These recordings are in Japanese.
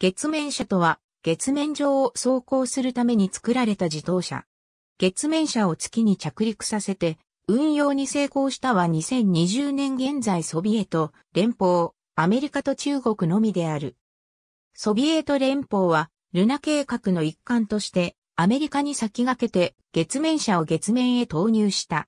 月面車とは、月面上を走行するために作られた自動車。月面車を月に着陸させて、運用に成功したは2020年現在ソビエト、連邦、アメリカと中国のみである。ソビエト連邦は、ルナ計画の一環として、アメリカに先駆けて月面車を月面へ投入した。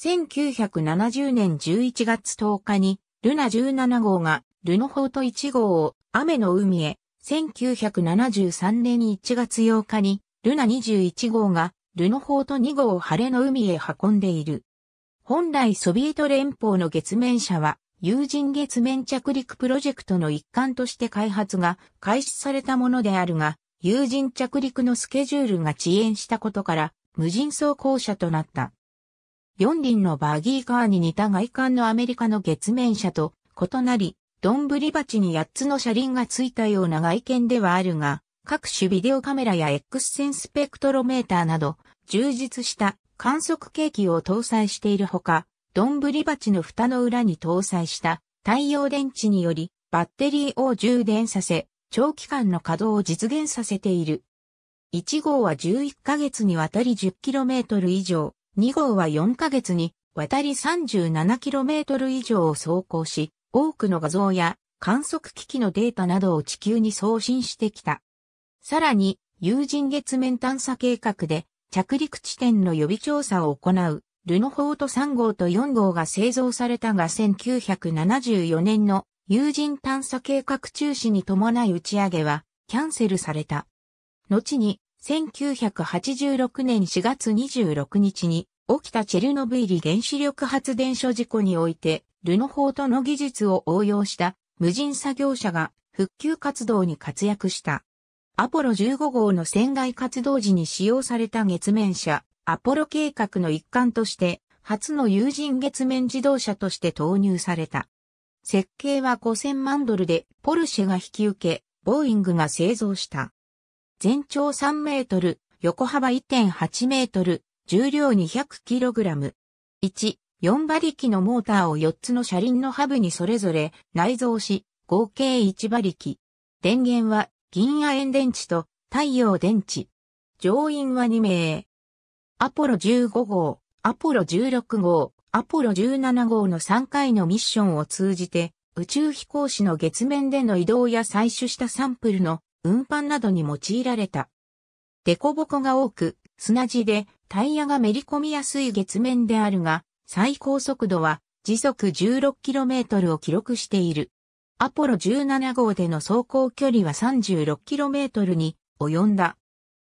1970年11月10日に、ルナ17号がルノホート1号を雨の海へ1973年1月8日に、ルナ21号が、ルノ法とー2号を晴れの海へ運んでいる。本来ソビエト連邦の月面車は、有人月面着陸プロジェクトの一環として開発が開始されたものであるが、有人着陸のスケジュールが遅延したことから、無人走行車となった。四輪のバギーカーに似た外観のアメリカの月面車と異なり、どんぶり鉢に8つの車輪がついたような外見ではあるが、各種ビデオカメラや X 線スペクトロメーターなど、充実した観測計器を搭載しているほか、どんぶり鉢の蓋の裏に搭載した太陽電池によりバッテリーを充電させ、長期間の稼働を実現させている。1号は11ヶ月にわたり 10km 以上、2号は4ヶ月にわたり 37km 以上を走行し、多くの画像や観測機器のデータなどを地球に送信してきた。さらに、有人月面探査計画で着陸地点の予備調査を行う、ルノホート3号と4号が製造されたが1974年の有人探査計画中止に伴い打ち上げはキャンセルされた。後に1986年4月26日に起きたチェルノブイリ原子力発電所事故においてルノホートの技術を応用した無人作業車が復旧活動に活躍した。アポロ15号の船外活動時に使用された月面車、アポロ計画の一環として、初の有人月面自動車として投入された。設計は5000万ドルで、ポルシェが引き受け、ボーイングが製造した。全長3メートル、横幅1.8メートル、重量2 0 0グラ1、4馬力のモーターを4つの車輪のハブにそれぞれ内蔵し、合計1馬力。電源は銀亜鉛電池と太陽電池。乗員は2名。アポロ15号、アポロ16号、アポロ17号の3回のミッションを通じて、宇宙飛行士の月面での移動や採取したサンプルの運搬などに用いられた。デコボコが多く、砂地でタイヤがめり込みやすい月面であるが、最高速度は時速 16km を記録している。アポロ17号での走行距離は 36km に及んだ。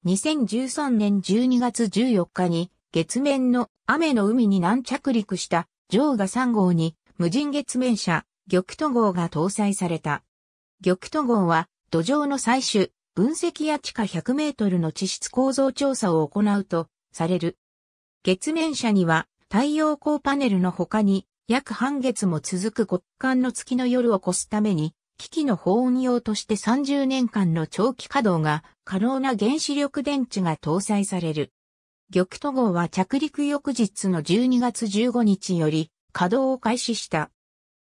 2013年12月14日に月面の雨の海に軟着陸したジョーガ3号に無人月面車玉都号が搭載された。玉都号は土壌の採取、分析や地下100メートルの地質構造調査を行うとされる。月面車には太陽光パネルの他に、約半月も続く極寒の月の夜を越すために、機器の保温用として30年間の長期稼働が可能な原子力電池が搭載される。玉都号は着陸翌日の12月15日より稼働を開始した。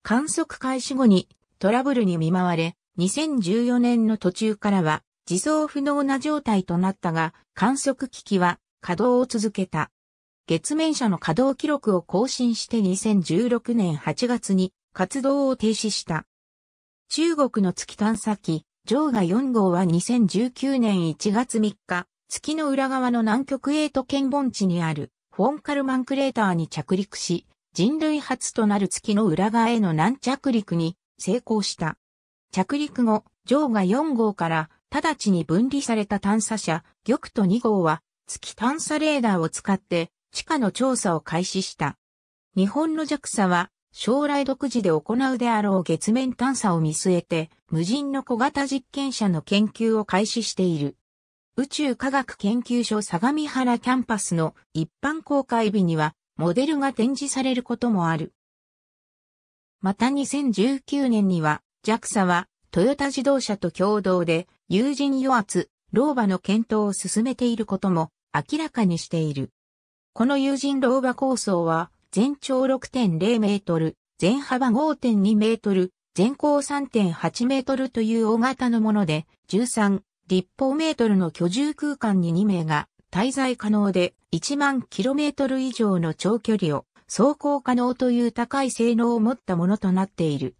観測開始後にトラブルに見舞われ、2014年の途中からは自走不能な状態となったが、観測機器は稼働を続けた。月面車の稼働記録を更新して2016年8月に活動を停止した。中国の月探査機、ジョーガ4号は2019年1月3日、月の裏側の南極エイト県盆地にあるフォンカルマンクレーターに着陸し、人類初となる月の裏側への南着陸に成功した。着陸後、ジョーガ4号から直ちに分離された探査車、玉と2号は月探査レーダーを使って地下の調査を開始した。日本の JAXA は将来独自で行うであろう月面探査を見据えて無人の小型実験車の研究を開始している。宇宙科学研究所相模原キャンパスの一般公開日にはモデルが展示されることもある。また2019年には JAXA はトヨタ自動車と共同で有人与圧、老婆の検討を進めていることも明らかにしている。この有人老バ構想は、全長6.0メートル、全幅5.2メートル、全高3.8メートルという大型のもので、13立方メートルの居住空間に2名が滞在可能で、1万キロメートル以上の長距離を走行可能という高い性能を持ったものとなっている。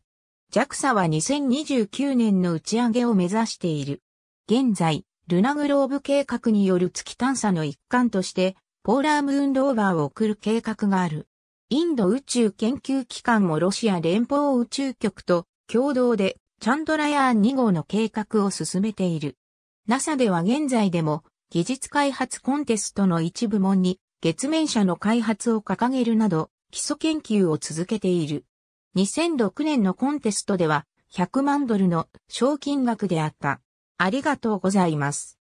JAXA は2029年の打ち上げを目指している。現在、ルナグローブ計画による月探査の一環として、ポーラームーンローバーを送る計画がある。インド宇宙研究機関もロシア連邦宇宙局と共同でチャンドラヤーン2号の計画を進めている。NASA では現在でも技術開発コンテストの一部門に月面車の開発を掲げるなど基礎研究を続けている。2006年のコンテストでは100万ドルの賞金額であった。ありがとうございます。